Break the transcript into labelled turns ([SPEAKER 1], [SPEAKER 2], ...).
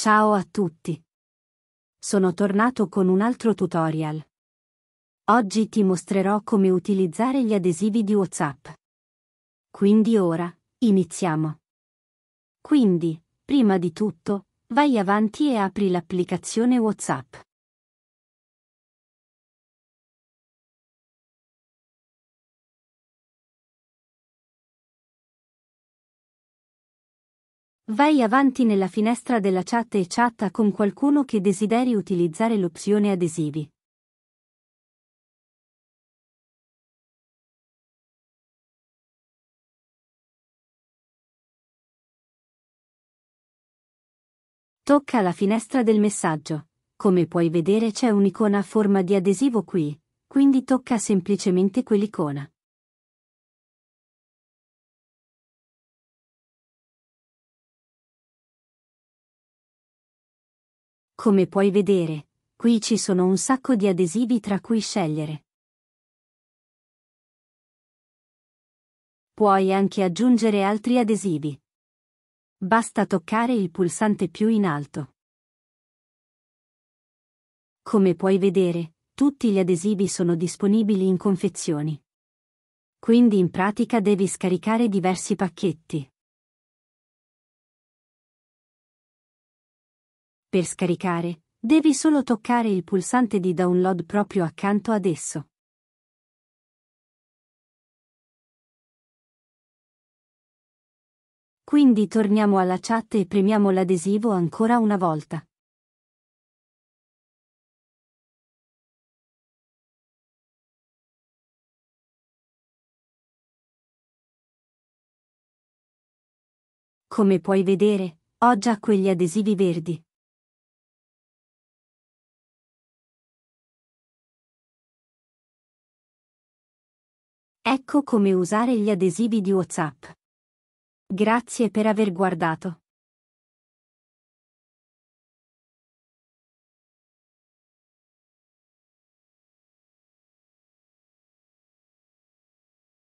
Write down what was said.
[SPEAKER 1] Ciao a tutti! Sono tornato con un altro tutorial. Oggi ti mostrerò come utilizzare gli adesivi di WhatsApp. Quindi ora, iniziamo. Quindi, prima di tutto, vai avanti e apri l'applicazione WhatsApp. Vai avanti nella finestra della chat e chatta con qualcuno che desideri utilizzare l'opzione adesivi. Tocca la finestra del messaggio. Come puoi vedere c'è un'icona a forma di adesivo qui, quindi tocca semplicemente quell'icona.
[SPEAKER 2] Come puoi vedere, qui ci sono un sacco di adesivi tra cui scegliere. Puoi
[SPEAKER 1] anche aggiungere altri adesivi. Basta toccare il pulsante più in alto. Come puoi vedere, tutti gli adesivi sono disponibili in confezioni. Quindi in pratica devi scaricare diversi pacchetti. Per scaricare, devi solo toccare il pulsante di download proprio accanto
[SPEAKER 2] ad esso. Quindi torniamo alla chat e premiamo l'adesivo ancora una volta. Come puoi vedere, ho già quegli adesivi verdi. Ecco come usare gli adesivi di WhatsApp. Grazie per aver guardato.